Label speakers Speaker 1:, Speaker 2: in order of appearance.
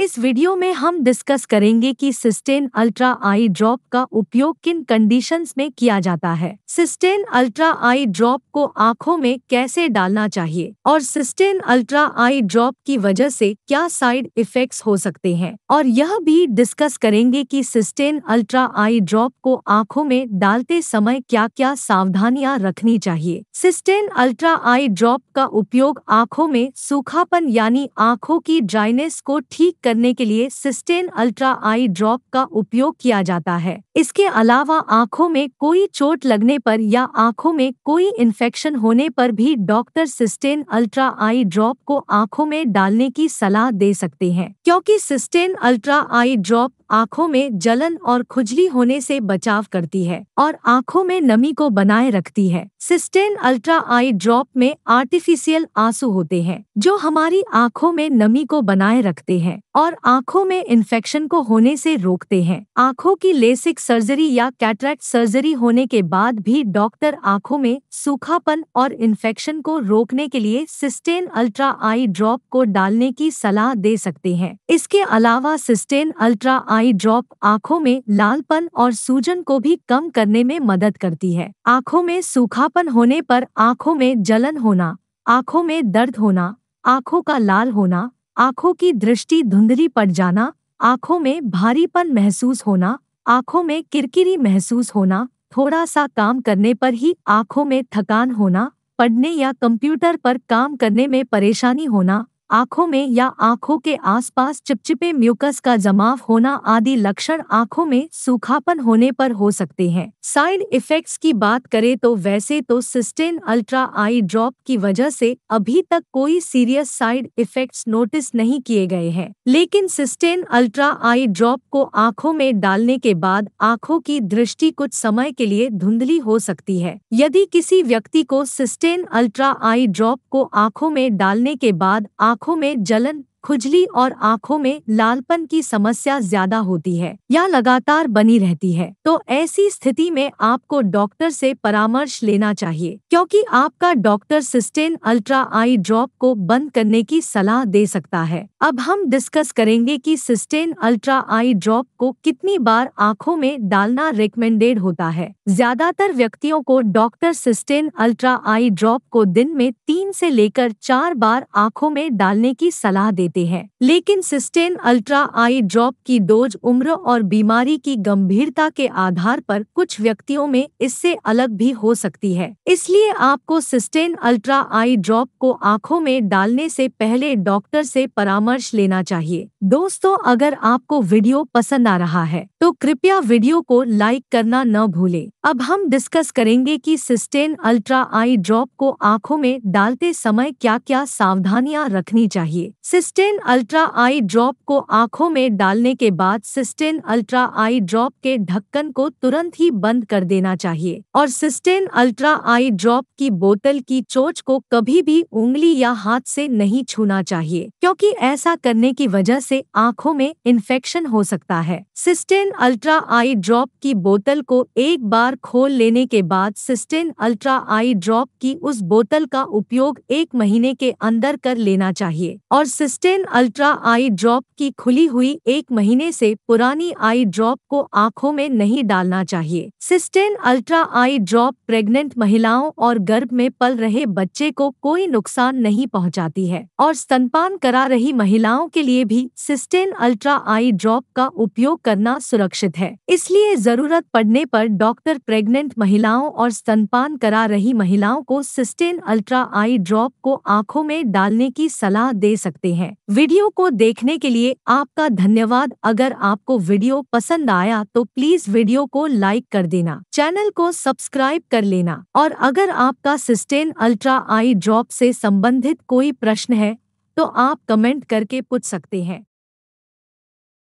Speaker 1: इस वीडियो में हम डिस्कस करेंगे कि सिस्टेन अल्ट्रा आई ड्रॉप का उपयोग किन कंडीशंस में किया जाता है सिस्टेन अल्ट्रा आई ड्रॉप को आंखों में कैसे डालना चाहिए और सिस्टेन अल्ट्रा आई ड्रॉप की वजह से क्या साइड इफेक्ट्स हो सकते हैं और यह भी डिस्कस करेंगे कि सिस्टेन अल्ट्रा आई ड्रॉप को आंखों में डालते समय क्या क्या सावधानियां रखनी चाहिए सिस्टेन अल्ट्रा आई ड्रॉप का उपयोग आंखों में सूखापन यानी आंखों की ड्राइनेस को ठीक करने के लिए सिस्टेन अल्ट्रा आई ड्रॉप का उपयोग किया जाता है इसके अलावा आंखों में कोई चोट लगने पर या आंखों में कोई इन्फेक्शन होने पर भी doctor Systane ultra eye drop को आंखों में डालने की सलाह दे सकते हैं क्योंकि सिस्टेन अल्ट्रा आई ड्रॉप आंखों में जलन और खुजली होने से बचाव करती है और आंखों में नमी को बनाए रखती है सिस्टेन अल्ट्रा आई ड्रॉप में आर्टिफिशियल आंसू होते हैं जो हमारी आंखों में नमी को बनाए रखते हैं और आंखों में इन्फेक्शन को होने से रोकते हैं आंखों की लेसिक सर्जरी या कैटरेक्ट सर्जरी होने के बाद भी डॉक्टर आँखों में सूखापन और इन्फेक्शन को रोकने के लिए सिस्टेन अल्ट्रा आई ड्रॉप को डालने की सलाह दे सकते हैं इसके अलावा सिस्टेन अल्ट्रा आई ड्रॉप आंखों में लालपन और सूजन को भी कम करने में मदद करती है आंखों में सूखापन होने पर आंखों में जलन होना आंखों में दर्द होना आंखों का लाल होना आंखों की दृष्टि धुंधली पड़ जाना आंखों में भारीपन महसूस होना आंखों में किरकिरी महसूस होना थोड़ा सा काम करने पर ही आंखों में थकान होना पढ़ने या कंप्यूटर पर काम करने में परेशानी होना आंखों में या आंखों के आसपास चिपचिपे म्यूकस का जमाव होना आदि लक्षण आंखों में सूखापन होने पर हो सकते हैं साइड इफेक्ट्स की बात करें तो वैसे तो सिस्टेन अल्ट्रा आई ड्रॉप की वजह से अभी तक कोई सीरियस साइड इफेक्ट्स नोटिस नहीं किए गए हैं लेकिन सिस्टेन अल्ट्रा आई ड्रॉप को आंखों में डालने के बाद आंखों की दृष्टि कुछ समय के लिए धुंधली हो सकती है यदि किसी व्यक्ति को सिस्टेन अल्ट्रा आई ड्रॉप को आंखों में डालने के बाद आंखों आंखों में जलन खुजली और आंखों में लालपन की समस्या ज्यादा होती है या लगातार बनी रहती है तो ऐसी स्थिति में आपको डॉक्टर से परामर्श लेना चाहिए क्योंकि आपका doctor Systane ultra eye drop को बंद करने की सलाह दे सकता है अब हम डिस्कस करेंगे कि सिस्टेन अल्ट्रा आई ड्रॉप को कितनी बार आंखों में डालना रिकमेंडेड होता है ज्यादातर व्यक्तियों को doctor Systane ultra eye drop को दिन में तीन से लेकर चार बार आंखों में डालने की सलाह देते जाते हैं लेकिन सिस्टेन अल्ट्रा आई ड्रॉप की डोज उम्र और बीमारी की गंभीरता के आधार पर कुछ व्यक्तियों में इससे अलग भी हो सकती है इसलिए आपको सिस्टेन अल्ट्रा आई ड्रॉप को आँखों में डालने से पहले डॉक्टर से परामर्श लेना चाहिए दोस्तों अगर आपको वीडियो पसंद आ रहा है तो कृपया वीडियो को लाइक करना न भूले अब हम डिस्कस करेंगे कि सिस्टेन अल्ट्रा आई ड्रॉप को आँखों में डालते समय क्या क्या सावधानियाँ रखनी चाहिए Systane Systane ultra eye drop को आंखों में डालने के बाद सिस्टेन अल्ट्रा आई ड्रॉप के ढक्कन को तुरंत ही बंद कर देना चाहिए और सिस्टेन अल्ट्रा आई ड्रॉप की बोतल की चोच को कभी भी उंगली या हाथ से नहीं छूना चाहिए क्योंकि ऐसा करने की वजह से आंखों में इन्फेक्शन हो सकता है सिस्टेन अल्ट्रा आई ड्रॉप की बोतल को एक बार खोल लेने के बाद सिस्टेन अल्ट्रा आई ड्रॉप की उस बोतल का उपयोग एक महीने के अंदर कर लेना चाहिए और सिस्टेन टेन अल्ट्रा आई ड्रॉप की खुली हुई एक महीने से पुरानी आई ड्रॉप को आंखों में नहीं डालना चाहिए Systane ultra eye drop pregnant महिलाओं और गर्भ में पल रहे बच्चे को कोई नुकसान नहीं पहुंचाती है और स्तनपान करा रही महिलाओं के लिए भी सिस्टेन अल्ट्रा आई ड्रॉप का उपयोग करना सुरक्षित है इसलिए जरूरत पड़ने पर डॉक्टर प्रेग्नेंट महिलाओं और स्तनपान करा रही महिलाओं को सिस्टेन अल्ट्रा आई ड्रॉप को आंखों में डालने की सलाह दे सकते हैं वीडियो को देखने के लिए आपका धन्यवाद अगर आपको वीडियो पसंद आया तो प्लीज वीडियो को लाइक कर देना चैनल को सब्सक्राइब कर लेना और अगर आपका सिस्टेन अल्ट्रा आई ड्रॉप से संबंधित कोई प्रश्न है तो आप कमेंट करके पूछ सकते हैं